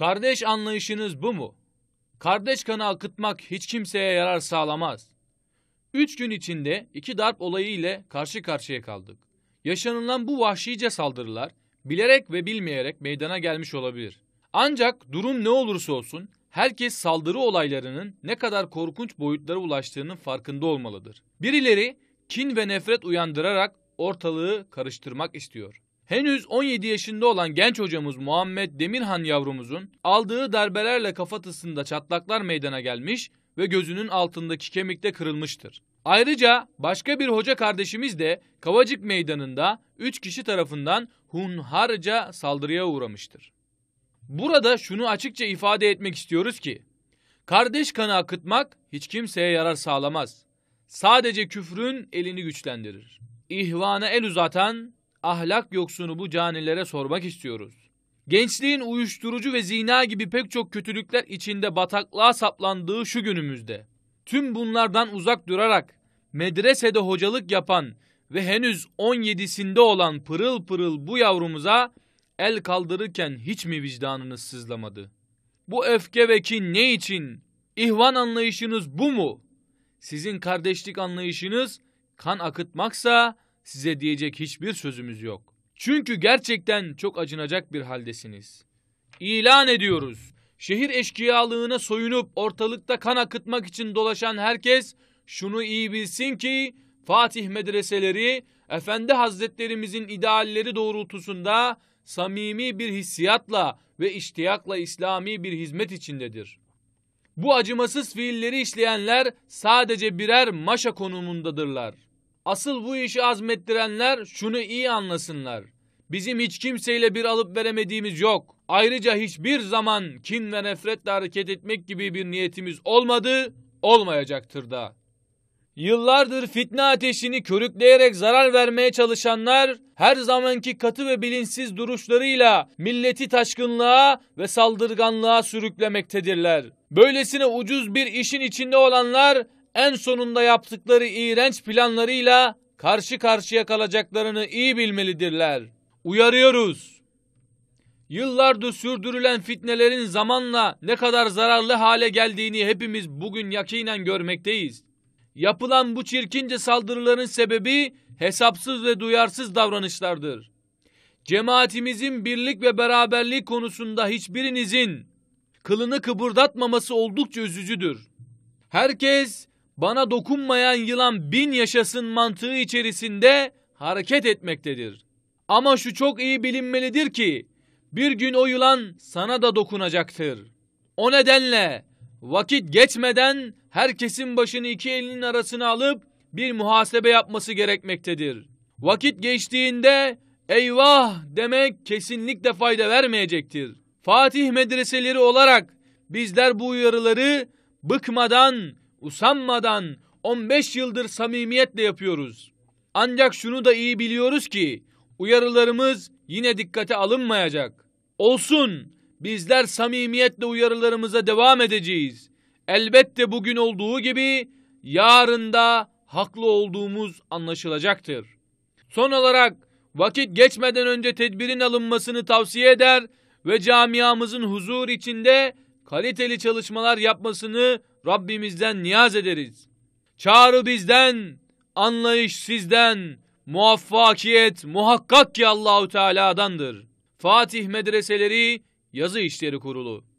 Kardeş anlayışınız bu mu? Kardeş kanı akıtmak hiç kimseye yarar sağlamaz. Üç gün içinde iki darp olayı ile karşı karşıya kaldık. Yaşanılan bu vahşice saldırılar bilerek ve bilmeyerek meydana gelmiş olabilir. Ancak durum ne olursa olsun herkes saldırı olaylarının ne kadar korkunç boyutlara ulaştığının farkında olmalıdır. Birileri kin ve nefret uyandırarak ortalığı karıştırmak istiyor. Henüz 17 yaşında olan genç hocamız Muhammed Demirhan yavrumuzun aldığı darbelerle kafatasında çatlaklar meydana gelmiş ve gözünün altındaki kemikte kırılmıştır. Ayrıca başka bir hoca kardeşimiz de Kavacık Meydanı'nda 3 kişi tarafından hunharca saldırıya uğramıştır. Burada şunu açıkça ifade etmek istiyoruz ki, kardeş kanı akıtmak hiç kimseye yarar sağlamaz. Sadece küfrün elini güçlendirir. İhvana el uzatan ahlak yoksunu bu canilere sormak istiyoruz. Gençliğin uyuşturucu ve zina gibi pek çok kötülükler içinde bataklığa saplandığı şu günümüzde. Tüm bunlardan uzak durarak medresede hocalık yapan ve henüz 17'sinde olan pırıl pırıl bu yavrumuza el kaldırırken hiç mi vicdanınız sızlamadı? Bu öfke ve kin ne için? İhvan anlayışınız bu mu? Sizin kardeşlik anlayışınız kan akıtmaksa size diyecek hiçbir sözümüz yok. Çünkü gerçekten çok acınacak bir haldesiniz. İlan ediyoruz. Şehir eşkıyalığına soyunup ortalıkta kan akıtmak için dolaşan herkes şunu iyi bilsin ki Fatih medreseleri Efendi Hazretlerimizin idealleri doğrultusunda samimi bir hissiyatla ve iştiyakla İslami bir hizmet içindedir. Bu acımasız fiilleri işleyenler sadece birer maşa konumundadırlar.'' Asıl bu işi azmettirenler şunu iyi anlasınlar. Bizim hiç kimseyle bir alıp veremediğimiz yok. Ayrıca hiçbir zaman kin ve nefretle hareket etmek gibi bir niyetimiz olmadı, olmayacaktır da. Yıllardır fitne ateşini körükleyerek zarar vermeye çalışanlar her zamanki katı ve bilinçsiz duruşlarıyla milleti taşkınlığa ve saldırganlığa sürüklemektedirler. Böylesine ucuz bir işin içinde olanlar en sonunda yaptıkları iğrenç planlarıyla karşı karşıya kalacaklarını iyi bilmelidirler. Uyarıyoruz. Yıllardır sürdürülen fitnelerin zamanla ne kadar zararlı hale geldiğini hepimiz bugün yakinen görmekteyiz. Yapılan bu çirkince saldırıların sebebi hesapsız ve duyarsız davranışlardır. Cemaatimizin birlik ve beraberlik konusunda hiçbirinizin kılını kıpırdatmaması oldukça üzücüdür. Herkes bana dokunmayan yılan bin yaşasın mantığı içerisinde hareket etmektedir. Ama şu çok iyi bilinmelidir ki bir gün o yılan sana da dokunacaktır. O nedenle vakit geçmeden herkesin başını iki elinin arasına alıp bir muhasebe yapması gerekmektedir. Vakit geçtiğinde eyvah demek kesinlikle fayda vermeyecektir. Fatih medreseleri olarak bizler bu uyarıları bıkmadan usanmadan 15 yıldır samimiyetle yapıyoruz. Ancak şunu da iyi biliyoruz ki uyarılarımız yine dikkate alınmayacak. Olsun bizler samimiyetle uyarılarımıza devam edeceğiz. Elbette bugün olduğu gibi yarında haklı olduğumuz anlaşılacaktır. Son olarak vakit geçmeden önce tedbirin alınmasını tavsiye eder ve camiamızın huzur içinde kaliteli çalışmalar yapmasını Rabbimizden niyaz ederiz. Çağrı bizden, anlayış sizden, muvaffakiyet muhakkak ki Allahu Teala'dandır. Fatih Medreseleri Yazı İşleri Kurulu